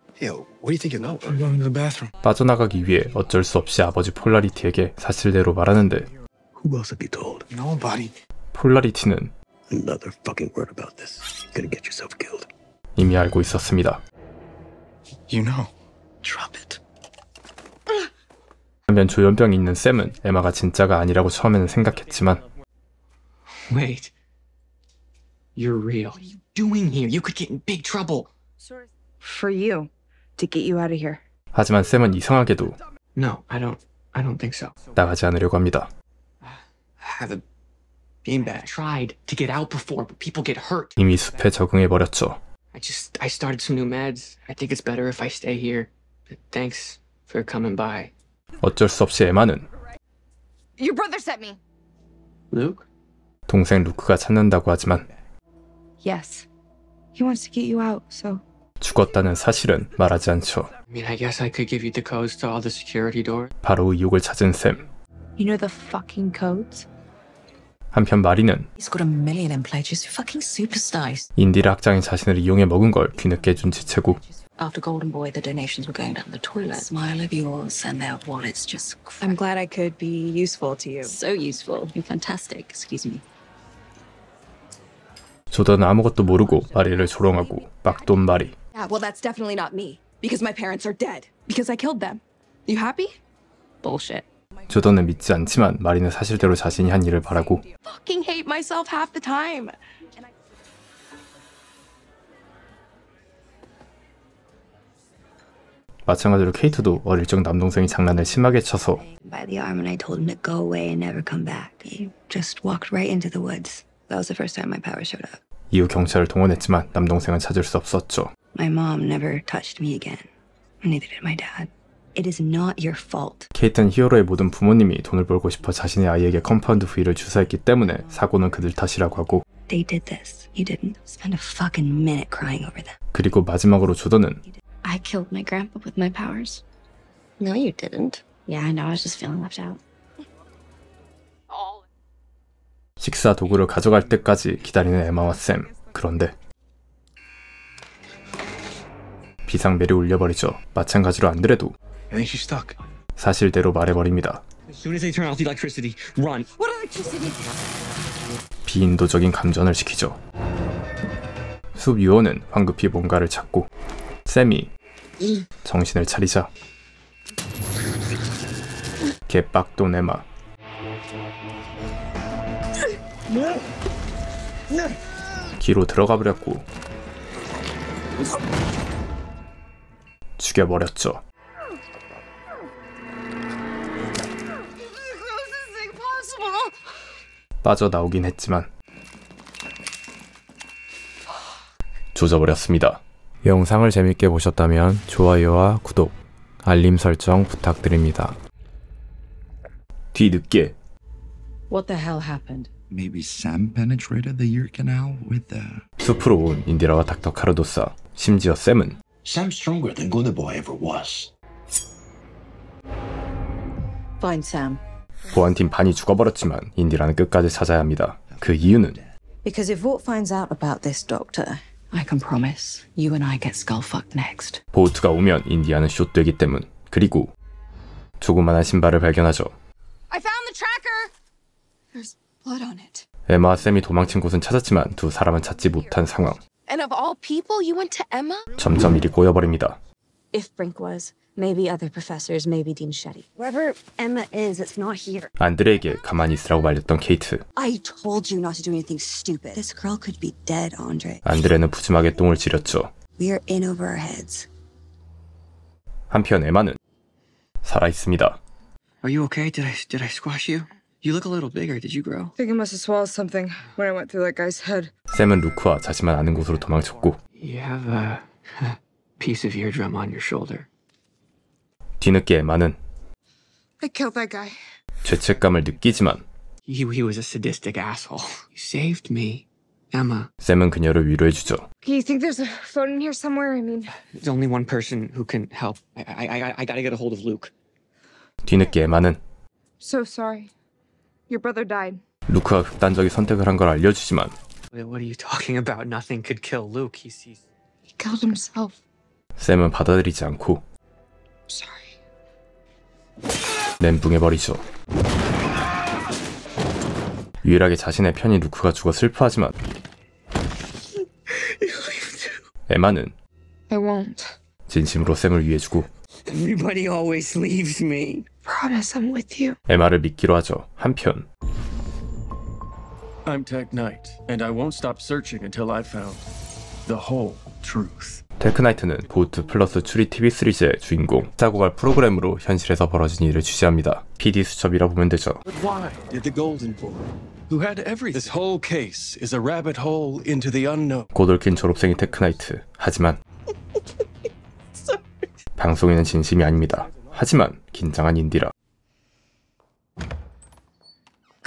빠져나가기 위해 어쩔 수 없이 아버지 폴라리티에게 사실대로 말하는데 Who else have you told? Nobody. 폴라리티는 Another fucking word about this. Gonna get yourself killed. 이미 알고 있었습니다. You know. Drop it. 하면 조현병이 있는 샘은 에마가 진짜가 아니라고 처음에는 생각했지만 Wait. You're real. What are you doing here? You could get in big trouble. For you. To get you out of here. 하지만 샘은 이상하게도 No, I don't. I don't think so. 나가지 않으려고 합니다. have a beanbag. Tried to get out before, but people get hurt. 이미 숲에 적응해 버렸죠. I just I started some new meds. I think it's better if I stay here. But thanks for coming by. 어쩔 수 없이 에마는 Your brother sent me. Luke? 동생 루크가 찾는다고 하지만 Yes. He wants to get you out, so 죽었다는 사실은 말하지 않죠. I mean, I guess I could give you the codes to all the security doors. 바로 욕을 찾은 셈. You know the fucking codes? 한편 마리는 인디라 학장이 자신을 이용해 먹은 걸 뒤늦게 눈치채고 After Golden Boy, the donations were going down the toilet. Smile of yours and their wallets just. I'm glad I could be useful to you. So useful. You're fantastic. Excuse me. 조던 아무것도 모르고 마리를 조롱하고 막 돈 마리. Yeah, well, that's definitely not me because my parents are dead because I killed them. You happy? Bullshit. 조던은 믿지 않지만 마리는 사실대로 자신이 한 일을 바라고 마찬가지로 케이트도 어릴 적 남동생이 장난을 심하게 쳐서 이후 경찰을 동원했지만 남동생은 찾을 수 없었죠. My mom never touched me again. Neither did my dad. It is not your fault. 케이트는 히어로의 모든 부모님이 돈을 벌고 싶어 자신의 아이에게 컴파운드 V를 주사했기 때문에 사고는 그들 탓이라고 하고 They did this. You didn't. Spend a fucking minute crying over that. 그리고 마지막으로 조던은 I killed my grandpa with my powers. No, you didn't. Yeah, I know. I was just feeling left out. 식사 도구를 가져갈 때까지 기다리는 에마와 샘. 그런데 비상 벨이 울려버리죠. 마찬가지로 안드레도 I t h i n she's stuck. 사실대로 말해버립니다. 비인도적인 감전을 시키죠. 숲 유원은 황급히 뭔가를 찾고 세미 정신을 차리자 개빡도 네마 기로 뭐? 네. 들어가 버렸고 어? 죽여버렸죠. 빠져나오긴 했지만 조져버렸습니다. 영상을 재밌게 보셨다면 좋아요와 구독, 알림 설정 부탁드립니다. 뒤늦게 What the hell happened? Maybe Sam penetrated the ear canal with the... 숲으로 온 인디라와 닥터 카르도사, 심지어 샘은 Sam's stronger than Gunnaboy ever was. Find Sam. 보안팀 반이 죽어버렸지만 인디라는 끝까지 찾아야 합니다. 그 이유는 Because if Walt finds out about this doctor, I can promise you and I get skull fucked next. 보트가 오면 인디아는 숏되기 때문. 그리고 조그만한 신발을 발견하죠. I found the tracker. There's blood on it. 에마와 샘이 도망친 곳은 찾았지만 두 사람은 찾지 못한 상황. And of all people, you went to Emma? 점점 일이 꼬여버립니다. If Brink was Maybe other professors, maybe Dean Shetty. Wherever Emma is, it's not here. 안드레에게 가만히 있으라고 말렸던 케이트. I told you not to do anything stupid. This girl could be dead, Andre. 안드레는 부지하게 똥을 지렸죠. We are in over our heads. 한편 에마는 살아 있습니다. Are you okay? Did I did I squash you? You look a little bigger. Did you grow? I think I must have swallowed something when I went through that guy's head. 샘은 루크와 자신만 아는 곳으로 도망쳤고. You have a piece of eardrum on your shoulder. 뒤늦게 에마는 죄책감을 느끼지만 He was a sadistic asshole. You saved me, Emma. 샘은 그녀를 위로해주죠. Do you think there's a phone in here somewhere? I mean, there's only one person who can help. I I I, I gotta get a hold of Luke. 뒤늦게 에마는 So sorry. Your brother died. 루크가 극단적인 선택을 한 걸 알려주지만 What are you talking about? Nothing could kill Luke. He sees. He killed himself. 샘은 받아들이지 않고 Sorry. 멘붕해버리죠. 유일하게 자신의 편인 루크가 죽어 슬퍼하지만 에마는 I won't. 진심으로 샘을 위해주고 Everybody always leaves me. Promise I'm with you. 에마를 믿기로 하죠. 한편 I'm Tech Knight, and I won't stop searching until I've found the whole truth. 테크나이트는 보트 플러스 추리 TV 시리즈의 주인공 사고갈 프로그램으로 현실에서 벌어진 일을 취재합니다. PD 수첩이라 보면 되죠. 고돌킨 졸업생이 테크나이트. 하지만 방송에는 진심이 아닙니다. 하지만 긴장한 인디라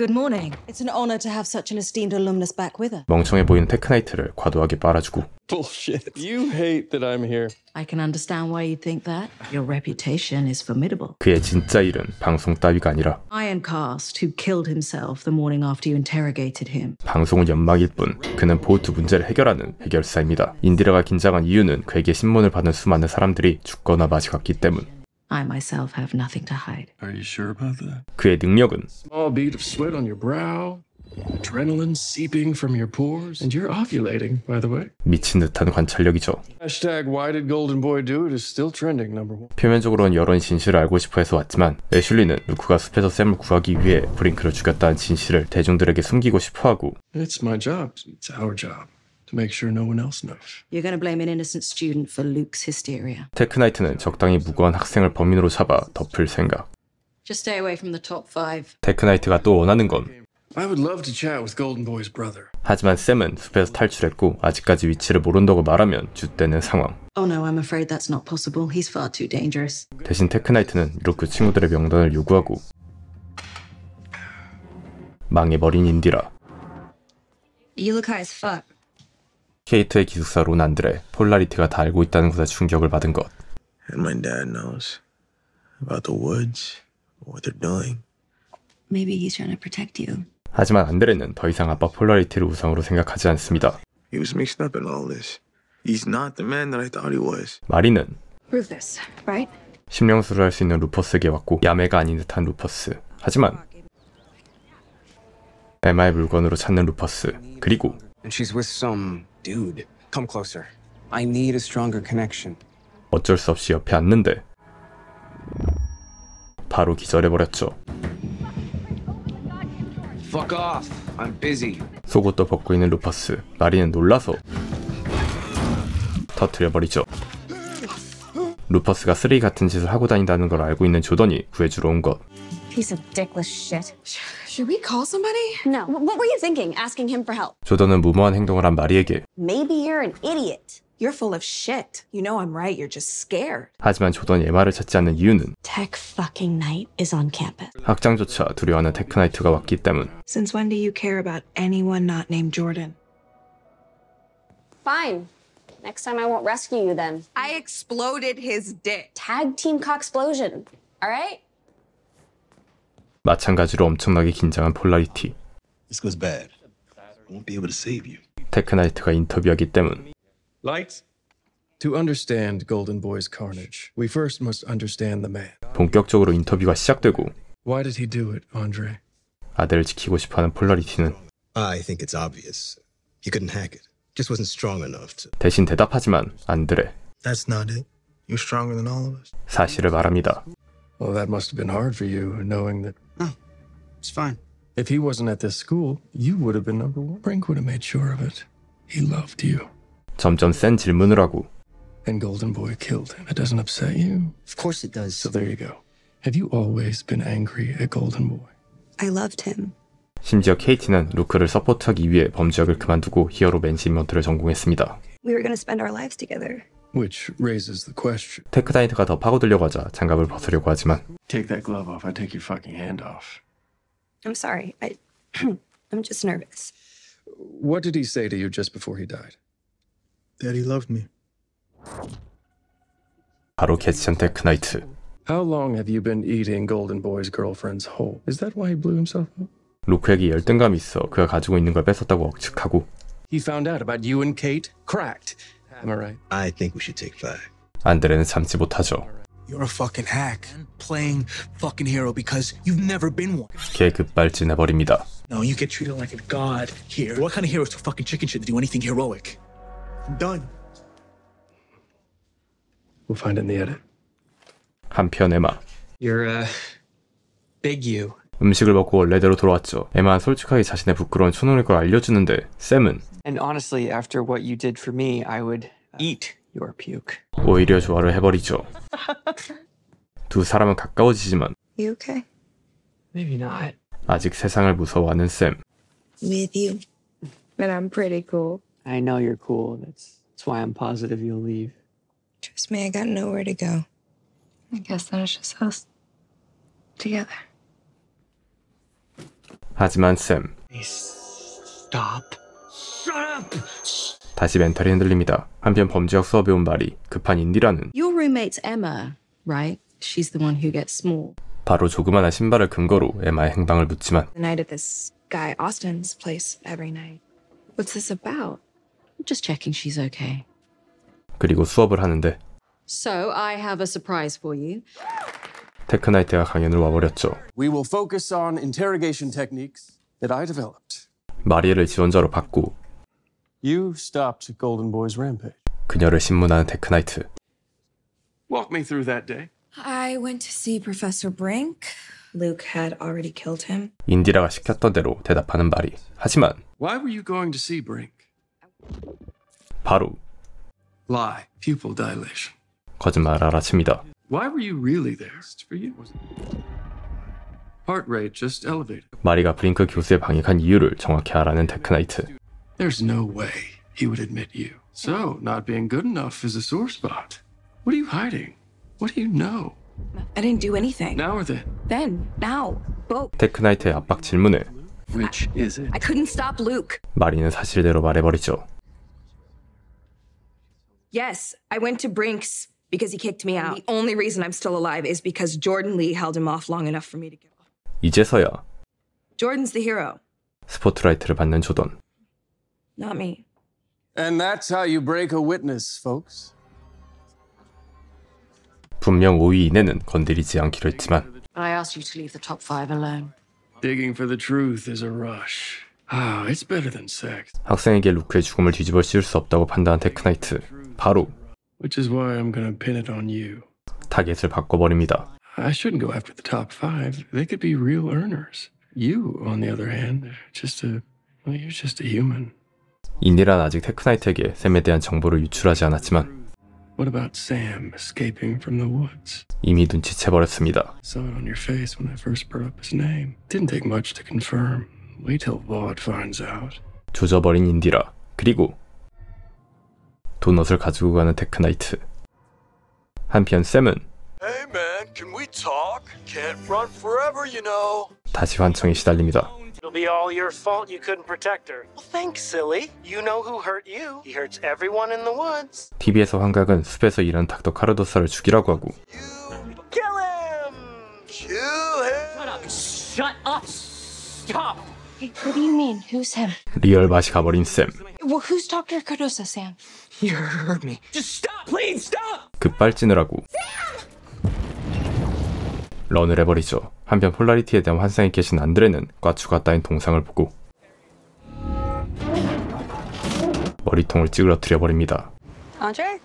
Good morning. It's an honor to have such an esteemed alumnus back with us. 멍청해 보이는 테크나이트를 과도하게 빨아주고. Bullshit. You hate that I'm here. I can understand why you think that. Your reputation is formidable. 그의 진짜 일은 방송 따위가 아니라 Ironcast who killed himself the morning after you interrogated him. 방송은 연막일 뿐 그는 보트 문제를 해결하는 해결사입니다. 인디라가 긴장한 이유는 그에게 신문을 받은 수많은 사람들이 죽거나 마시 갔기 때문. I myself have nothing to hide. Are you sure about that? 그의 능력은 small bead of sweat on your brow, adrenaline seeping from your pores, and you're ovulating, by the way. 미친 듯한 관찰력이죠. Hashtag Why did Golden Boy do it is still trending number one. 표면적으로는 여론 진실을 알고 싶어해서 왔지만 애슐리는 루크가 숲에서 샘을 구하기 위해 브링크를 죽였다는 진실을 대중들에게 숨기고 싶어하고. It's my job. It's our job. to make sure no one else knows. You're going to blame an innocent student for Luke's hysteria. 테크나이트는 적당히 무고한 학생을 범인으로 잡아 덮을 생각. Just stay away from the top five. 테크나이트가 또 원하는 건 I would love to chat with Golden Boy's brother. 하지만 샘은 숲에서 탈출했고 아직까지 위치를 모른다고 말하면 주대는 상황. Oh no, I'm afraid that's not possible. He's far too dangerous. 대신 테크나이트는 루크 친구들의 명단을 요구하고 망해버린 인디라. You look high as fuck. 케이트의 기숙사 로난들의 폴라리티가 다 알고 있다는 것에 충격을 받은 것. And my dad knows about the woods, what they're doing. Maybe he's trying to protect you. 하지만 안드레는 더 이상 아빠 폴라리티를 우상으로 생각하지 않습니다. He was mixed up in all this. He's not the man that I thought he was. 마리는 Prove this, right? 심령수를 할 수 있는 루퍼스에게 왔고 야매가 아닌 듯한 루퍼스. 하지만 에마의 물건으로 찾는 루퍼스. 그리고 And she's with some Dude, come closer. I need a stronger connection. 어쩔 수 없이 옆에 앉는데 바로 기절해버렸죠. Fuck off. I'm busy. 속옷도 벗고 있는 루퍼스. 마리는 놀라서 터트려버리죠. 루퍼스가 쓰레기 같은 짓을 하고 다닌다는 걸 알고 있는 조던이 구해주러 온 것. Piece of dickless shit. Should we call somebody? No. What were you thinking, asking him for help? 조던은 무모한 행동을 한 마리에게 Maybe you're an idiot. You're full of shit. You know I'm right. You're just scared. 하지만 조던이 에마를 찾지 않는 이유는 Tech fucking night is on campus. 학장조차 두려워하는 테크나이트가 왔기 때문 Since when do you care about anyone not named Jordan? Fine. Next time I won't rescue you then. I exploded his dick. Tag team explosion. All right? 마찬가지로 엄청나게 긴장한 폴라리티. 테크나이트가 인터뷰하기 때문. 본격적으로 인터뷰가 시작되고 아들을 지키고 싶어하는 폴라리티는 대신 대답하지만 안드레 사실을 말합니다. Well, that must have been hard for you, knowing that It's fine. If he wasn't at this school, you would have been number one. Frank would have made sure of it. He loved you. 점점 센 질문을 하고. And Golden Boy killed him. That doesn't upset you? Of course it does. So there you go. Have you always been angry at Golden Boy? I loved him. 심지어 케이티는 루크를 서포트하기 위해 범죄학을 그만두고 히어로 매니지먼트를 전공했습니다. We were going to spend our lives together. Which raises the question. 테크다이트가 더 파고들려고 하자 장갑을 벗으려고 하지만 Take that glove off. I take your fucking hand off. I'm sorry. I, I'm just nervous. What did he say to you just before he died? That he loved me. 바로 How long have you been eating Golden Boy's girlfriend's hole? Is that why he blew himself up? 로크에게 열등감이 있어 그가 가지고 있는 걸 뺏었다고 억측하고. He found out about you and Kate. Cracked. Am I right? I think we should take five. 안드레는 참지 못하죠. You're a fucking hack. Playing fucking hero because you've never been one. 개 급발진해 No, you get treated like a god here. What kind of hero is a fucking chicken shit to do anything heroic? I'm done. We'll find it in the edit. 한편 에마. You're a uh, big you. 음식을 먹고 원래대로 돌아왔죠. 에마 솔직하게 자신의 부끄러운 촌놈일 걸 알려주는데 샘은 And honestly, after what you did for me, I would uh, eat your puke. 오히려 조화를 해버리죠. 두 사람은 가까워지지만 You okay? Maybe not. 아직 세상을 무서워하는 쌤. With you. but I'm pretty cool. I know you're cool. That's that's why I'm positive you'll leave. Trust me, I got nowhere to go. I guess then it's just us together. 하지만 쌤. Stop. Shut up. 다시 멘탈이 흔들립니다. 한편 범죄학 수업에 온 말이 급한 인디라는 Your roommate's Emma, right? She's the one who gets small. 바로 조그마한 신발을 근거로 에마의 행방을 묻지만 The night at this guy Austin's place every night. What's this about? Just checking she's okay. 그리고 수업을 하는데 So I have a surprise for you. 테크나이트가 강연을 와버렸죠. We will focus on interrogation techniques that I developed. 마리엘을 지원자로 받고 You stopped Golden Boy's rampage. 그녀를 신문하는 테크나이트. Walk me through that day. I went to see Professor Brink. Luke had already killed him. 인디라가 시켰던 대로 대답하는 말이. 하지만 Why were you going to see Brink? 바로 lie, pupil dilation. 거짓말 알아칩니다. Why were you really there? For you? Heart rate just elevated. 마리가 브링크 교수의 방익한 이유를 정확히 알아낸 데크나이트. There's no way he would admit you. So, not being good enough is a sore spot. What are you hiding? What do you know? I didn't do anything. Now or then? Then, now, both. 테크나이트의 압박 질문에 Which is it? I couldn't stop Luke. 마리는 사실대로 말해버리죠. Yes, I went to Brinks because he kicked me out. The only reason I'm still alive is because Jordan Lee held him off long enough for me to get off. 이제서야 Jordan's the hero. 스포트라이트를 받는 조던. Not me. And that's how you break a witness, folks. 분명 5위 이내는 건드리지 않기로 했지만 I asked you to leave the top 5 alone. Digging for the truth is a rush. Oh, it's better than sex. 학생에게 루크의 죽음을 뒤집어 씌울 수 없다고 판단한 테크나이트 바로 Which is why I'm gonna pin it on you. 타겟을 바꿔버립니다. I shouldn't go after the top 5. They could be real earners. You, on the other hand, just a well, you're just a human. 인디란 아직 테크나이트에게 샘에 대한 정보를 유출하지 않았지만 이미 눈치채버렸습니다. 조져버린 인디라 그리고 도넛을 가지고 가는 테크나이트 한편 샘은 Hey man, can we talk? Can't run forever, you know. 다시 환청에 시달립니다. It'll be all your fault you couldn't protect her. Well, thanks, silly. You know who hurt you. He hurts everyone in the woods. TV에서 환각은 숲에서 일한 닥터 카르도사를 죽이라고 하고 You kill him. Kill him. Shut up. Stop. Hey, what do you mean? Who's him? 리얼 맛이 가버린 쌤. Well, who's Dr. Cardosa, Sam? You heard me. Just stop, please stop. 급발진을 하고 Sam! 런을 해버리죠. 한편 폴라리티에 대한 환상이 깨진 안드레는 과추가 따인 동상을 보고 머리통을 찌그러뜨려 버립니다. Andre?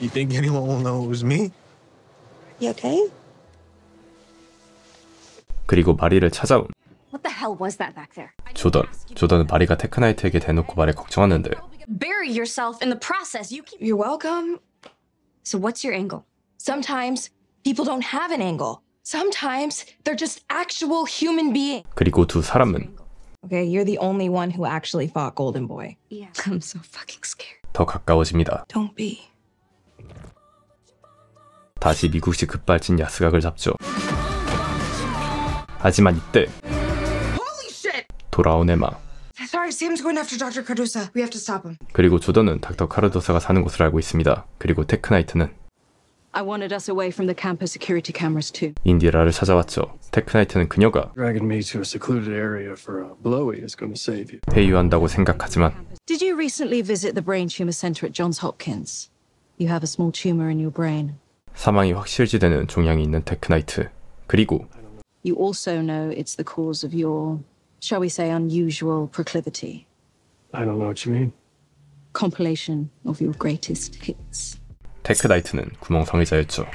You think anyone will know it was me? You okay? 그리고 마리를 찾아온 What the hell was that back there? 조던. 조던은 마리가 테크나이트에게 대놓고 말해 걱정하는데 Bury yourself in the process. You keep You're welcome. So what's your angle? Sometimes People don't have an angle. Sometimes they're just actual human beings. 그리고 두 사람은 Okay, you're the only one who actually fought Golden Boy. Yeah. I'm so fucking scared. 더 가까워집니다. Don't be. 다시 미국식 급발진 야스각을 잡죠. 하지만 이때 돌아온 에마. Sorry, Sam's going after Dr. Cardosa. We have to stop him. 그리고 조던은 닥터 카르도사가 사는 곳을 알고 있습니다. 그리고 테크나이트는 I wanted us away from the campus security cameras too. 인디라를 찾아왔죠. 테크나이트는 그녀가 Dragging me to a secluded area for a blowy is going to save you. 회유한다고 생각하지만 Did you recently visit the brain tumor center at Johns Hopkins? You have a small tumor in your brain. 사망이 확실지되는 종양이 있는 테크나이트. 그리고 You also know it's the cause of your shall we say unusual proclivity. I don't know what you mean. Compilation of your greatest hits. 테크나이트는 구멍상의자였죠.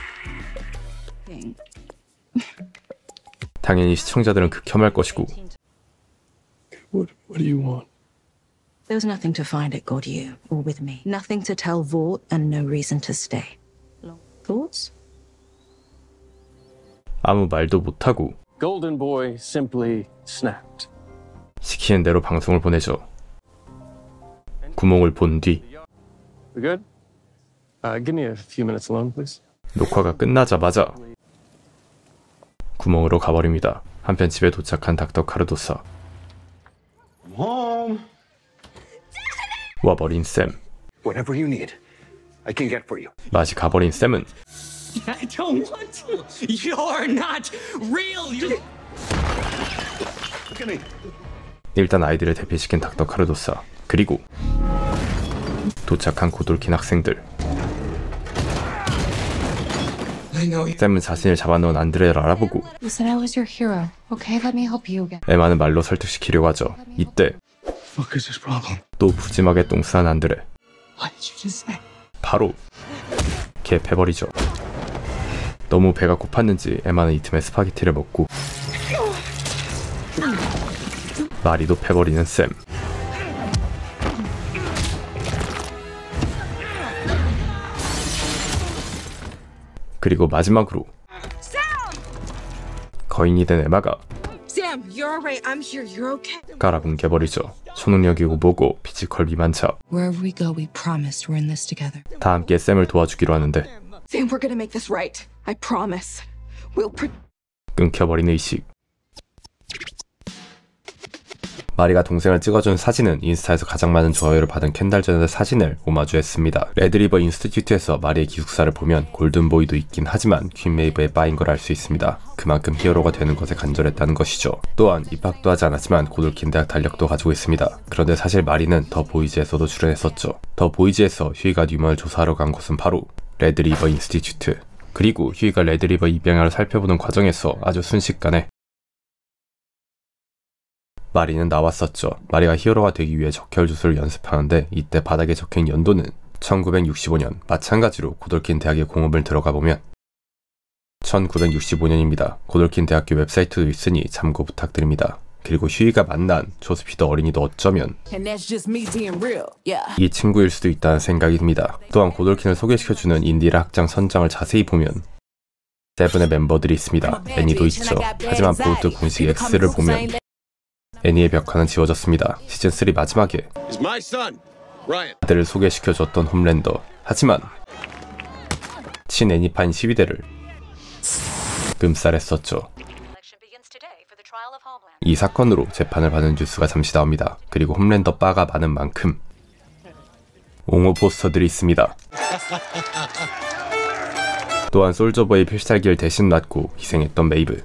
당연히 시청자들은 극혐할 것이고 What, what do you want? There was nothing to find at Gaudieu or with me. Nothing to tell Vought and no reason to stay. Thoughts? 아무 말도 못하고 Golden Boy simply snapped. 시키는 대로 방송을 보내죠. 구멍을 본뒤 We're good? give me a few minutes alone, please. 녹화가 끝나자마자 구멍으로 가버립니다. 한편 집에 도착한 닥터 카르도사. Mom. 와버린 쌤. Whatever you need, I can get for you. 맛이 가버린 쌤은 I don't want to. You're not real. You. Look at me. 일단 아이들을 대피시킨 닥터 카르도사 그리고 도착한 고돌킨 학생들 쌤은 자신을 잡아놓은 안드레를 알아보고 에마는 말로 설득시키려고 하죠. 이때 또 부짐하게 똥싼 안드레 바로 개 패버리죠. 너무 배가 고팠는지 에마는 이틈에 스파게티를 먹고 마리도 패버리는 쌤 그리고 마지막으로 거인이 된 에마가 깔아뭉개버리죠. 초능력이고 뭐고 피지컬 미만차 다 함께 샘을 도와주기로 하는데 끊겨버린 의식 마리가 동생을 찍어준 사진은 인스타에서 가장 많은 좋아요를 받은 캔달 n d a 의 사진을 오마주했습니다. 레드리버 인스티튜트에서 마리의 기숙사를 보면 골든보이도 있긴 하지만 퀸메이브의 빠인 걸 알 수 있습니다. 그만큼 히어로가 되는 것에 간절했다는 것이죠. 또한 입학도 하지 않았지만 고돌킨 대학 달력도 가지고 있습니다. 그런데 사실 마리는 더 보이즈에서도 출연했었죠. 더 보이즈에서 휴이가 뉴먼을 조사하러 간 곳은 바로 레드리버 인스티튜트. 그리고 휴이가 레드리버 입양아를 살펴보는 과정에서 아주 순식간에 마리는 나왔었죠. 마리가 히어로가 되기 위해 적혈 주술을 연습하는데 이때 바닥에 적힌 연도는 1965년 마찬가지로 고돌킨 대학의 공업을 들어가 보면 1965년입니다. 고돌킨 대학교 웹사이트도 있으니 참고 부탁드립니다. 그리고 휴이가 만난 조스피더 어린이도 어쩌면 이 친구일 수도 있다는 생각이 듭니다. 또한 고돌킨을 소개시켜주는 인디라 학장 선장을 자세히 보면 세븐의 멤버들이 있습니다. 애니도 있죠. 하지만 보우트 공식 X를 보면 애니의 벽화는 지워졌습니다. 시즌3 마지막에 아들을 소개시켜줬던 홈랜더 하지만 친애니판인 시위대를 금살했었죠이 사건으로 재판을 받는 뉴스가 잠시 나옵니다. 그리고 홈랜더 바가 많은 만큼 옹호 포스터들이 있습니다. 또한 솔저버의 필살기를 대신 맞고 희생했던 메이블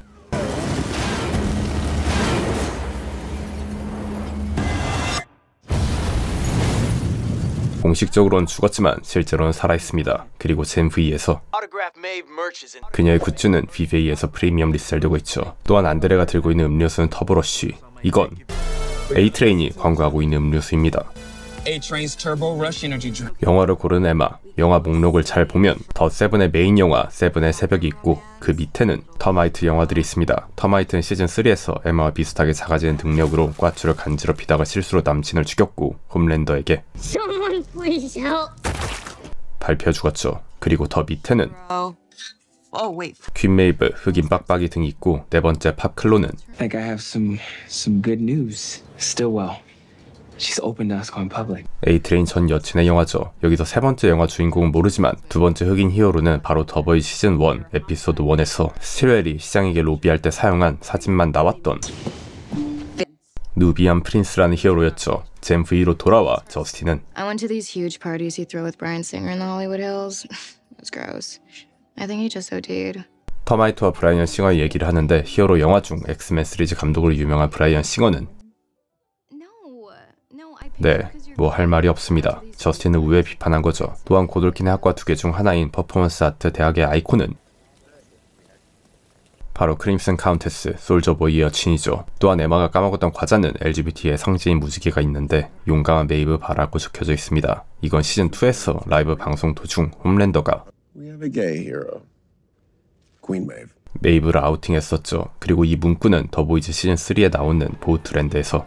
공식적으로는 죽었지만 실제로는 살아있습니다. 그리고 젠 V에서 그녀의 굿즈는 VV에서 프리미엄 리셀되고 있죠. 또한 안드레가 들고 있는 음료수는 터보러쉬. 이건 A트레인이 광고하고 있는 음료수입니다. 영화를 고른 에마, 영화 목록을 잘 보면 더 세븐의 메인 영화 세븐의 새벽이 있고 그 밑에는 터마이트 영화들이 있습니다. 터마이트는 시즌3에서 에마와 비슷하게 작아지는 능력으로 꽈추를 간지럽히다가 실수로 남친을 죽였고 홈랜더에게 발표 죽었죠. 그리고 더 밑에는 퀸메이브, 흑인 빡빡이 등이 있고 네 번째 팝클로는 I think I have some, some good news. Still well. 에이트레인 전 여친의 영화죠. 여기서 세 번째 영화 주인공은 모르지만 두 번째 흑인 히어로는 바로 더보이 시즌 1 에피소드 1에서 스틸웰이 시장에게 로비할 때 사용한 사진만 나왔던 누비안 프린스라는 히어로였죠. 잼 V로 돌아와 저스틴은 I went to these huge parties he threw with Brian Singer in the Hollywood Hills. It s gross. I think he just OD'd. 터마이트와 브라이언 싱어의 얘기를 하는데 히어로 영화 중 엑스맨 시리즈 감독으로 유명한 브라이언 싱어는 네, 뭐 할 말이 없습니다. 저스틴을 우회 비판한 거죠. 또한 고돌킨의 학과 두 개 중 하나인 퍼포먼스 아트 대학의 아이콘은 바로 크림슨 카운테스, 솔저보이의 여친이죠. 또한 에마가 까먹었던 과자는 LGBT의 상징인 무지개가 있는데 용감한 메이브 바라고 적혀져 있습니다. 이건 시즌2에서 라이브 방송 도중 홈랜더가 메이브를 아우팅했었죠. 그리고 이 문구는 더보이즈 시즌3에 나오는 보우트랜드에서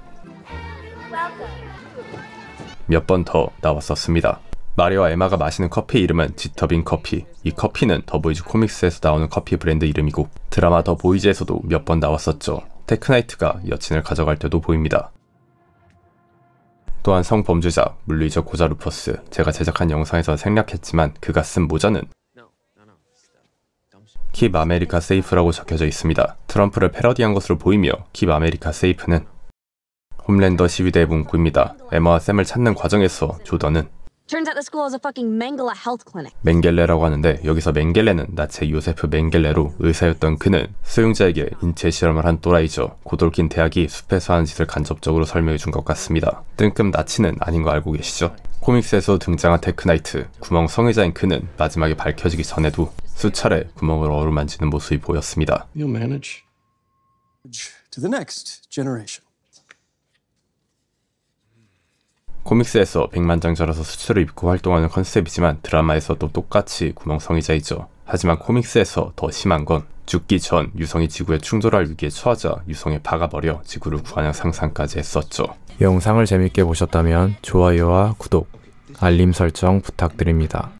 몇번더 나왔었습니다. 마리와 에마가 마시는 커피 이름은 지터빈 커피. 이 커피는 더 보이즈 코믹스에서 나오는 커피 브랜드 이름이고 드라마 더 보이즈에서도 몇 번 나왔었죠. 테크나이트가 여친을 가져갈 때도 보입니다. 또한 성범죄자, 물리적 고자루퍼스, 제가 제작한 영상에서 생략했지만 그가 쓴 모자는 킵 아메리카 세이프라고 적혀져 있습니다. 트럼프를 패러디한 것으로 보이며 킵 아메리카 세이프는 홈랜더 시위대의 문구입니다. 에마와 샘을 찾는 과정에서 조던은 맹겔레라고 하는데 여기서 맹겔레는 나체 요세프 맹겔레로 의사였던 그는 수용자에게 인체 실험을 한 또라이죠. 고돌킨 대학이 숲에서 하는 짓을 간접적으로 설명해 준 것 같습니다. 뜬금 나치는 아닌 거 알고 계시죠? 코믹스에서 등장한 테크나이트, 구멍 성애자인 그는 마지막에 밝혀지기 전에도 수차례 구멍을 어루만지는 모습이 보였습니다. 코믹스에서 100만 장 절어서 수출을 입고 활동하는 컨셉이지만 드라마에서도 똑같이 구멍성이자이죠. 하지만 코믹스에서 더 심한 건 죽기 전 유성이 지구에 충돌할 위기에 처하자 유성이 박아버려 지구를 구하는 상상까지 했었죠. 영상을 재밌게 보셨다면 좋아요와 구독, 알림 설정 부탁드립니다.